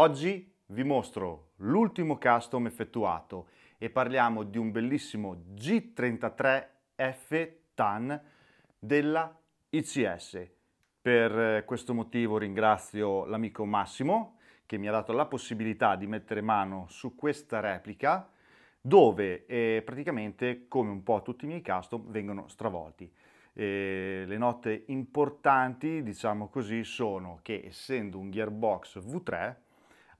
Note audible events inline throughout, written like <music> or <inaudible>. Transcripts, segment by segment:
Oggi vi mostro l'ultimo custom effettuato e parliamo di un bellissimo G33F TAN della ICS. Per eh, questo motivo ringrazio l'amico Massimo che mi ha dato la possibilità di mettere mano su questa replica dove eh, praticamente come un po' tutti i miei custom vengono stravolti. Eh, le note importanti diciamo così sono che essendo un gearbox V3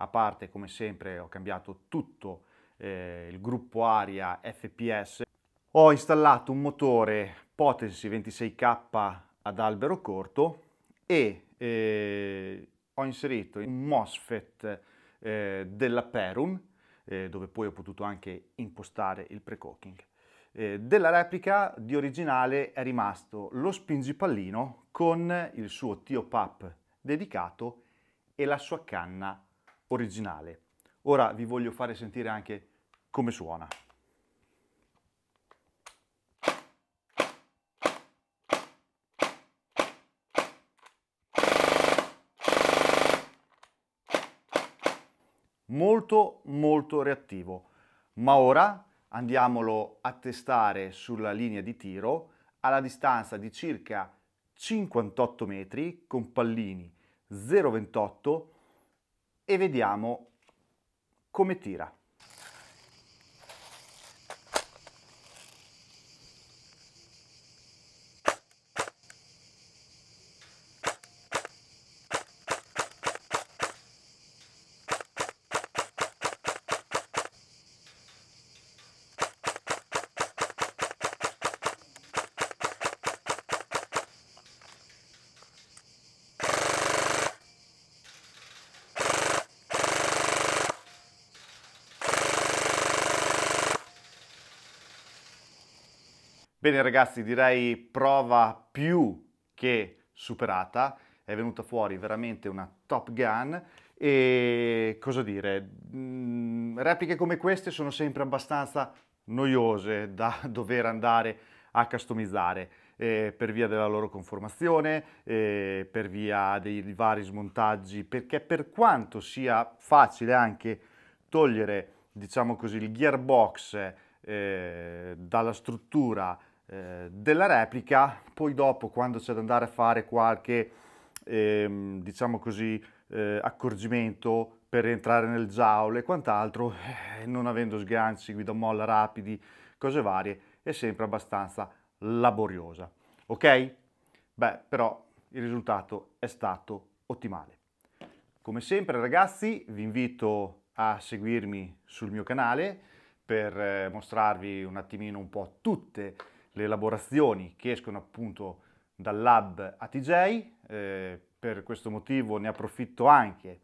a parte, come sempre, ho cambiato tutto eh, il gruppo aria FPS. Ho installato un motore Potency 26K ad albero corto e eh, ho inserito un MOSFET eh, della Perun, eh, dove poi ho potuto anche impostare il pre-cooking. Eh, della replica di originale è rimasto lo spingipallino con il suo tio pap dedicato e la sua canna originale. Ora vi voglio fare sentire anche come suona. Molto molto reattivo, ma ora andiamolo a testare sulla linea di tiro alla distanza di circa 58 metri con pallini 0,28 e vediamo come tira. Bene ragazzi, direi prova più che superata, è venuta fuori veramente una Top Gun e cosa dire, mm, repliche come queste sono sempre abbastanza noiose da <laughs> dover andare a customizzare eh, per via della loro conformazione, eh, per via dei vari smontaggi, perché per quanto sia facile anche togliere, diciamo così, il gearbox eh, dalla struttura eh, della replica, poi dopo quando c'è da andare a fare qualche, ehm, diciamo così, eh, accorgimento per entrare nel jaule e quant'altro, eh, non avendo sganci, guida molla rapidi, cose varie, è sempre abbastanza laboriosa. Ok? Beh, però il risultato è stato ottimale. Come sempre ragazzi, vi invito a seguirmi sul mio canale per eh, mostrarvi un attimino un po' tutte le le elaborazioni che escono appunto dal lab ATJ. Eh, per questo motivo ne approfitto anche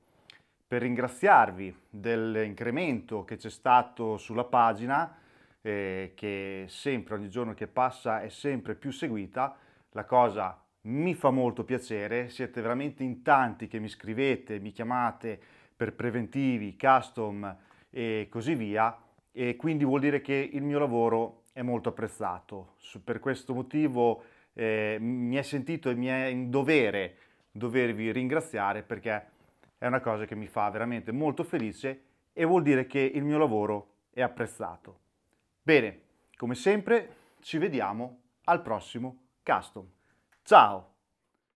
per ringraziarvi dell'incremento che c'è stato sulla pagina eh, che sempre ogni giorno che passa è sempre più seguita. La cosa mi fa molto piacere, siete veramente in tanti che mi scrivete, mi chiamate per preventivi, custom e così via e quindi vuol dire che il mio lavoro è molto apprezzato. Per questo motivo eh, mi è sentito e mi è in dovere dovervi ringraziare perché è una cosa che mi fa veramente molto felice e vuol dire che il mio lavoro è apprezzato. Bene, come sempre ci vediamo al prossimo custom. Ciao!